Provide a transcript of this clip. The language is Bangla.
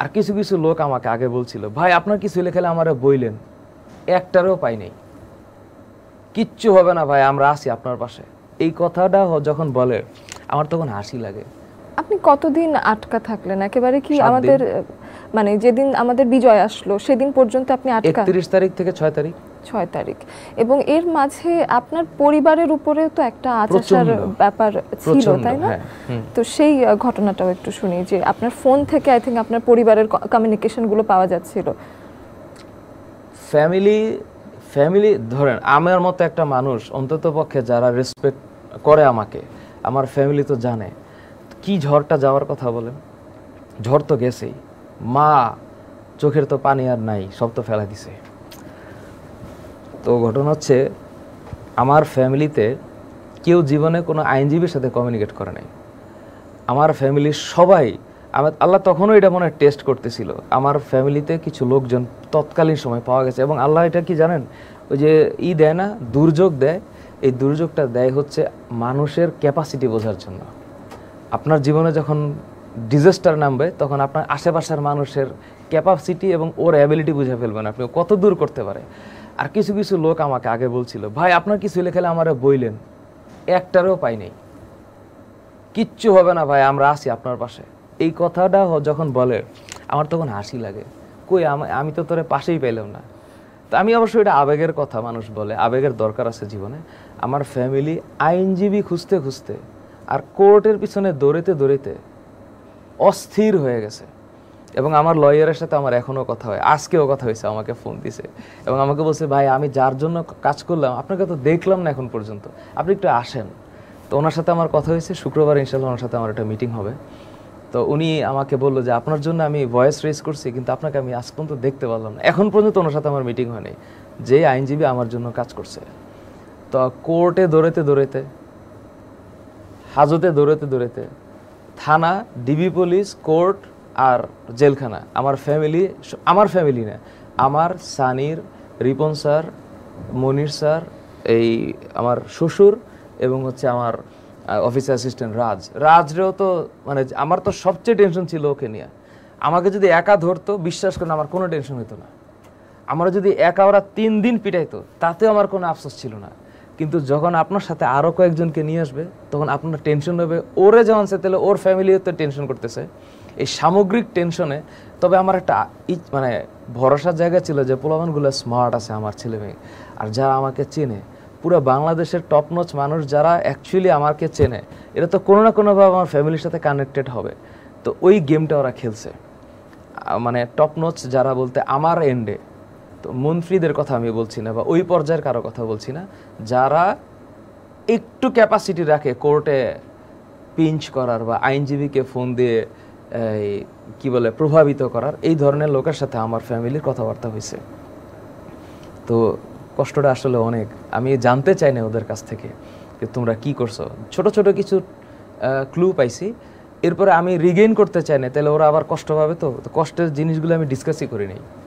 আর কিছু কিছু লোক আমাকে আগে বলছিল ভাই আপনার কিছু লেখালে আমারে বইলেন একটারও পাই নাই কিচ্ছু হবে না ভাই আমরা আসি আপনার পাশে এই কথাটা যখন বলে আমার তখন হাসি লাগে আপনি কতদিন আটকা থাকলেন একেবারে কি আমাদের মানে যেদিন আমাদের বিজয় আসলো সেদিন পর্যন্ত আপনি আটকা 31 তারিখ থেকে 6 তারিখ ছয় তারিখ এবং এর মাঝে আপনার পরিবারের উপরে তো একটা আচার ব্যাপার ছিল তাই না হ্যাঁ, তো সেই ঘটনাটাও একটু শুনি যে আপনার ফোন থেকে আই থিঙ্ক আপনার পরিবারের কমিউনিকেশনগুলো পাওয়া যাচ্ছিল ফ্যামিলি ফ্যামিলি ধরেন আমার মতো একটা মানুষ অন্তত পক্ষে যারা রেসপেক্ট করে আমাকে আমার ফ্যামিলি তো জানে কি ঝড়টা যাওয়ার কথা বলেন ঝড় তো গেছেই মা চোখের তো পানি আর নাই সব তো ফেলা দিছে তো ঘটনা হচ্ছে আমার ফ্যামিলিতে কেউ জীবনে কোনো আইনজীবীর সাথে কমিউনিকেট করে নাই আমার ফ্যামিলির সবাই আমার আল্লাহ তখনও এটা মনে টেস্ট করতেছিল আমার ফ্যামিলিতে কিছু লোকজন তৎকালীন সময় পাওয়া গেছে এবং আল্লাহ এটা কি জানেন ওই যে ই দেয় না দুর্যোগ দেয় এই দুর্যোগটা দেয় হচ্ছে মানুষের ক্যাপাসিটি বোঝার জন্য আপনার জীবনে যখন ডিজাস্টার নামবে তখন আপনার আশেপাশের মানুষের ক্যাপাসিটি এবং ওর অ্যাবিলিটি বুঝে ফেলবেন আপনি কত দূর করতে পারে আর কিছু কিছু লোক আমাকে আগে বলছিল ভাই আপনার কিছু লেখালে আমারে বইলেন একটারও পাই নেই কিচ্ছু হবে না ভাই আমরা আসি আপনার পাশে এই কথাটা যখন বলে আমার তখন হাসি লাগে কই আমি তো তোরে পাশেই পেলাম না তো আমি অবশ্যই এটা আবেগের কথা মানুষ বলে আবেগের দরকার আছে জীবনে আমার ফ্যামিলি আইনজীবী খুঁজতে খুঁজতে আর কোর্টের পিছনে দৌড়েতে দৌড়েতে অস্থির হয়ে গেছে এবং আমার লয়ারের সাথে আমার এখনও কথা হয় আজকেও কথা হয়েছে আমাকে ফোন দিছে এবং আমাকে বলছে ভাই আমি যার জন্য কাজ করলাম আপনাকে তো দেখলাম না এখন পর্যন্ত আপনি একটু আসেন তো ওনার সাথে আমার কথা হয়েছে শুক্রবার ইনশাল্লাহ ওনার সাথে আমার একটা মিটিং হবে তো উনি আমাকে বললো যে আপনার জন্য আমি ভয়েস রেজ করছি কিন্তু আপনাকে আমি আজ পর্যন্ত দেখতে পারলাম না এখন পর্যন্ত ওনার সাথে আমার মিটিং হয়নি যে আইনজীবী আমার জন্য কাজ করছে তো কোর্টে দৌড়েতে দৌড়েতে হাজতে দৌড়েতে দৌড়েতে থানা ডিবি পুলিশ কোর্ট আর জেলখানা আমার ফ্যামিলি আমার ফ্যামিলি না আমার সানির রিপন স্যার মনির স্যার এই আমার শ্বশুর এবং হচ্ছে আমার অফিস অ্যাসিস্ট্যান্ট রাজ রাজরেও তো মানে আমার তো সবচেয়ে টেনশন ছিল ওকে নিয়ে আমাকে যদি একা ধরতো বিশ্বাস করেন আমার কোনো টেনশন হতো না আমার যদি একা ওরা তিন দিন পিটাইতো তাতেও আমার কোনো আফসোস ছিল না কিন্তু যখন আপনার সাথে আরও কয়েকজনকে নিয়ে আসবে তখন আপনার টেনশন হবে ওরে যখন সে তাহলে ওর ফ্যামিলি তো টেনশন করতেছে এই সামগ্রিক টেনশনে তবে আমার একটা মানে ভরসার জায়গা ছিল যে পোলাবানগুলো স্মার্ট আছে আমার ছেলে মেয়ে আর যারা আমাকে চেনে পুরো বাংলাদেশের টপ নচ মানুষ যারা অ্যাকচুয়ালি আমাকে চেনে এরা তো কোনো না কোনোভাবে আমার ফ্যামিলির সাথে কানেক্টেড হবে তো ওই গেমটা ওরা খেলছে মানে টপ নচ যারা বলতে আমার এন্ডে তো মন্ত্রীদের কথা আমি বলছি না বা ওই পর্যায়ের কারো কথা বলছি না যারা একটু ক্যাপাসিটি রাখে কোর্টে পিঞ্চ করার বা আইনজীবীকে ফোন দিয়ে কি বলে প্রভাবিত করার এই ধরনের লোকের সাথে আমার ফ্যামিলির কথাবার্তা হয়েছে তো কষ্টটা আসলে অনেক আমি জানতে চাই না ওদের কাছ থেকে যে তোমরা কি করছো ছোট ছোট কিছু ক্লু পাইছি এরপরে আমি রিগেইন করতে চাই না তাহলে ওরা আবার কষ্ট পাবে তো কষ্টের জিনিসগুলো আমি ডিসকাসই করি নিই